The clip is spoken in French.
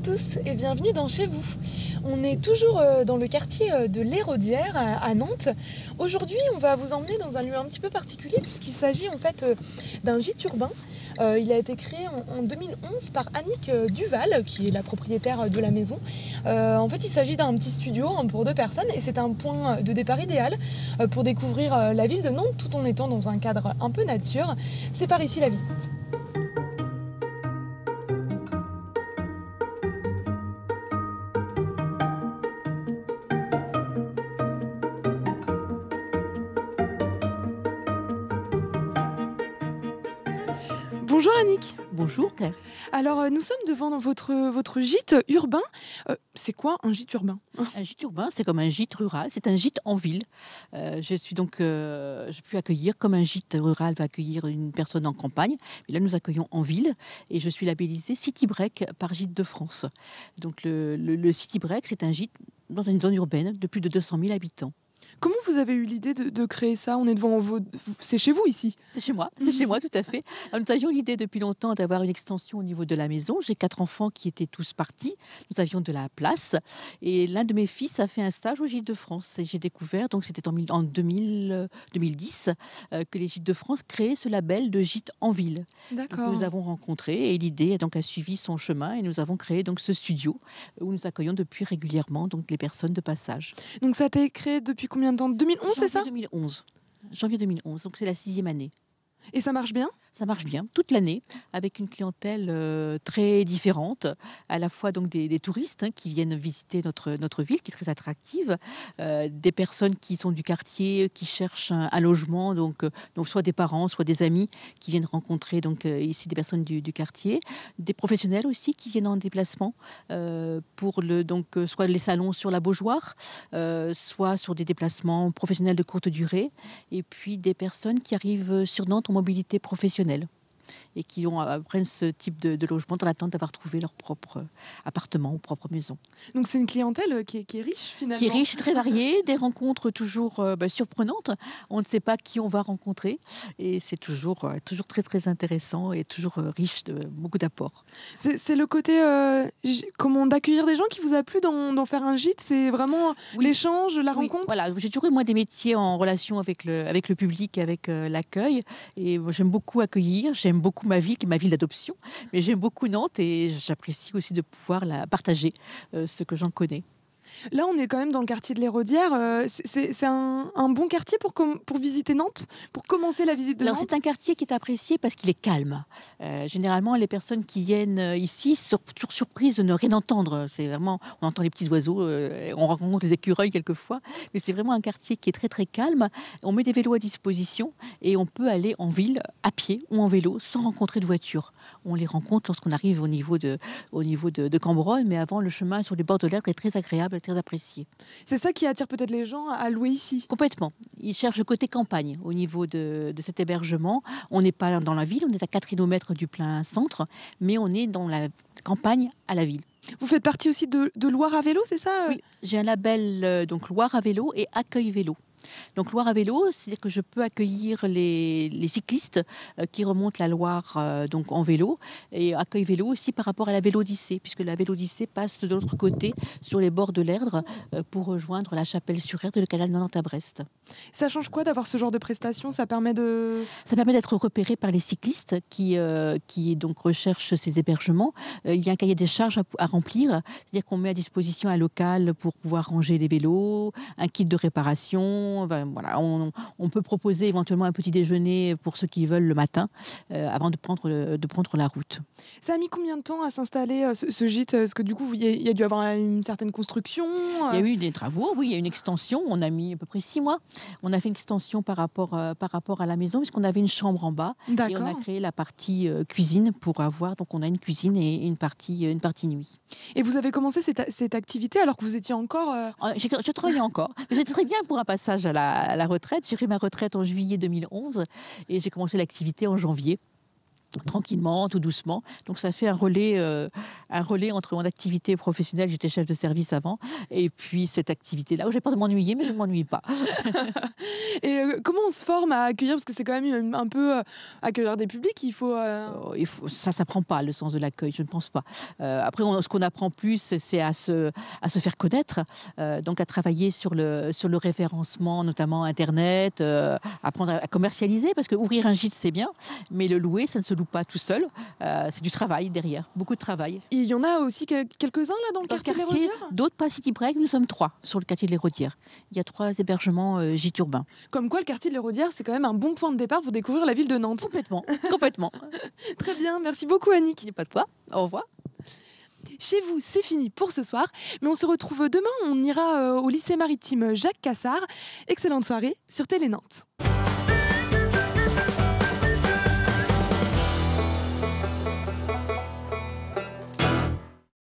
à tous et bienvenue dans Chez vous. On est toujours euh, dans le quartier euh, de l'Héraudière à Nantes. Aujourd'hui, on va vous emmener dans un lieu un petit peu particulier puisqu'il s'agit en fait euh, d'un gîte urbain. Il a été créé en 2011 par Annick Duval, qui est la propriétaire de la maison. En fait, il s'agit d'un petit studio hein, pour deux personnes et c'est un point de départ idéal pour découvrir la ville de Nantes tout en étant dans un cadre un peu nature. C'est par ici la visite. Bonjour Annick. Bonjour Claire. Alors euh, nous sommes devant votre, votre gîte urbain. Euh, c'est quoi un gîte urbain Un gîte urbain, c'est comme un gîte rural, c'est un gîte en ville. Euh, je suis donc, je j'ai pu accueillir comme un gîte rural va accueillir une personne en campagne. Mais là nous accueillons en ville et je suis labellisée City Break par Gîte de France. Donc le, le City Break, c'est un gîte dans une zone urbaine de plus de 200 000 habitants. Comment vous avez eu l'idée de, créer ça On est devant vous, C'est chez vous ici C'est chez moi, c'est chez moi tout à fait. nous avions l'idée depuis longtemps d'avoir une extension au niveau de la maison. J'ai quatre enfants qui étaient tous partis. Nous avions de la place. Et l'un de mes fils a fait un stage au Gîte de France. Et j'ai découvert, donc c'était en, 2000, 2010, euh, euh, que les Gîtes de France créaient ce label de gîte en ville. D'accord. Nous avons rencontré et l'idée donc, a suivi son chemin. Et nous avons créé donc ce studio où nous accueillons depuis régulièrement donc, les personnes de passage. Donc ça a été créé depuis combien 2011, c'est ça 2011. Janvier 2011, donc c'est la sixième année. Et ça marche bien Ça marche bien, toute l'année, avec une clientèle euh, très différente, à la fois donc des, touristes hein, qui viennent visiter notre, notre ville, qui est très attractive, euh, des personnes qui sont du quartier, qui cherchent un, logement, donc, euh, donc soit des parents, soit des amis qui viennent rencontrer donc ici des personnes du, quartier, des professionnels aussi qui viennent en déplacement pour le, donc, soit les salons sur la Beaujoire, soit sur des déplacements professionnels de courte durée, et puis des personnes qui arrivent sur Nantes, mobilité professionnelle et qui ont, prennent ce type de, logement dans l'attente d'avoir trouvé leur propre euh, appartement ou propre maison. Donc c'est une clientèle euh, qui est, riche finalement Qui est riche, très variée, des rencontres toujours euh, bah, surprenantes. On ne sait pas qui on va rencontrer et c'est toujours, toujours très très intéressant et toujours riche de beaucoup d'apports. C'est le côté comment d'accueillir des gens qui vous a plu d'en faire un gîte C'est vraiment l'échange, la rencontre Voilà, j'ai toujours eu moi des métiers en relation avec le, avec le public, avec l'accueil et j'aime beaucoup accueillir, j'aime beaucoup ma ville, qui est ma ville d'adoption, mais j'aime beaucoup Nantes et j'apprécie aussi de pouvoir la partager, euh, ce que j'en connais. Là, on est quand même dans le quartier de l'Hérodière. Euh, c'est un, bon quartier pour, visiter Nantes, pour commencer la visite de Nantes. C'est un quartier qui est apprécié parce qu'il est calme. Euh, généralement, les personnes qui viennent euh, ici sont toujours surprises de ne rien entendre. C'est vraiment, on entend les petits oiseaux, on rencontre les écureuils quelquefois, mais c'est vraiment un quartier qui est très très calme. On met des vélos à disposition et on peut aller en ville à pied ou en vélo sans rencontrer de voiture. On les rencontre lorsqu'on arrive au niveau de, Cambronne, mais avant le chemin sur les bords de l'Erdre est très agréable très apprécié. C'est ça qui attire peut-être les gens à louer ici Complètement. Ils cherchent côté campagne au niveau de, cet hébergement. On n'est pas dans la ville, on est à 4 km du plein centre, mais on est dans la campagne à la ville. Vous faites partie aussi de, Loire à vélo, c'est ça Oui, j'ai un label euh, donc Loire à vélo et Accueil vélo. Donc Loire à vélo, c'est-à-dire que je peux accueillir les, cyclistes euh, qui remontent la Loire euh, donc en vélo et accueil vélo aussi par rapport à la Vélodyssée, puisque la Vélodyssée passe de l'autre côté sur les bords de l'Erdre euh, pour rejoindre la chapelle sur Erdre et le canal de Nantes à Brest. Ça change quoi d'avoir ce genre de prestation Ça permet d'être repéré par les cyclistes qui donc recherchent ces hébergements. il y a un cahier des charges à remplir, c'est-à-dire qu'on met à disposition un local pour pouvoir ranger les vélos, un kit de réparation, on, peut proposer éventuellement un petit déjeuner pour ceux qui veulent le matin euh, avant de prendre, de prendre la route. Ça a mis combien de temps à s'installer euh, ce, gîte euh, Parce que du coup, il y, a dû avoir une certaine construction. Il y a eu des travaux, oui, il y a une extension. On a mis à peu près six mois. On a fait une extension par rapport, par rapport à la maison puisqu'on avait une chambre en bas et on a créé la partie cuisine pour avoir. Donc on a une cuisine et une partie, une partie nuit. Et vous avez commencé cette, activité alors que vous étiez encore. Je, je travaillais encore. j'étais très bien pour un passage à la, retraite. J'ai pris ma retraite en juillet 2011 et j'ai commencé l'activité en janvier tranquillement, tout doucement. Donc ça fait un relais, euh, un relais entre mon activité professionnelle, j'étais chef de service avant, et puis cette activité-là où j'ai peur de m'ennuyer, mais je ne m'ennuie pas. et euh, comment on se forme à accueillir, parce que c'est quand même euh, un peu accueillir des publics, il faut... Oh, il faut ça ne s'apprend pas, le sens de l'accueil, je ne pense pas. après, ce qu'on apprend plus, c'est à se, à se faire connaître, donc à travailler sur le, sur le référencement, notamment Internet, apprendre à, à commercialiser, parce que ouvrir un gîte, c'est bien, mais le louer, ça ne se pas tout seul. Euh, c'est du travail derrière, beaucoup de travail. Il y en a aussi quelques-uns là dans le quartier, des Rodières D'autres pas City Break, nous sommes trois sur le quartier des Rodières. Il y a trois hébergements euh, gîtes Comme quoi, le quartier des Rodières, c'est quand même un bon point de départ pour découvrir la ville de Nantes. Complètement, complètement. Très bien, merci beaucoup Annick. Il n'y pas de quoi, au revoir. Chez vous, c'est fini pour ce soir, mais on se retrouve demain, on ira euh, au lycée maritime Jacques Cassard. Excellente soirée sur Télé Nantes.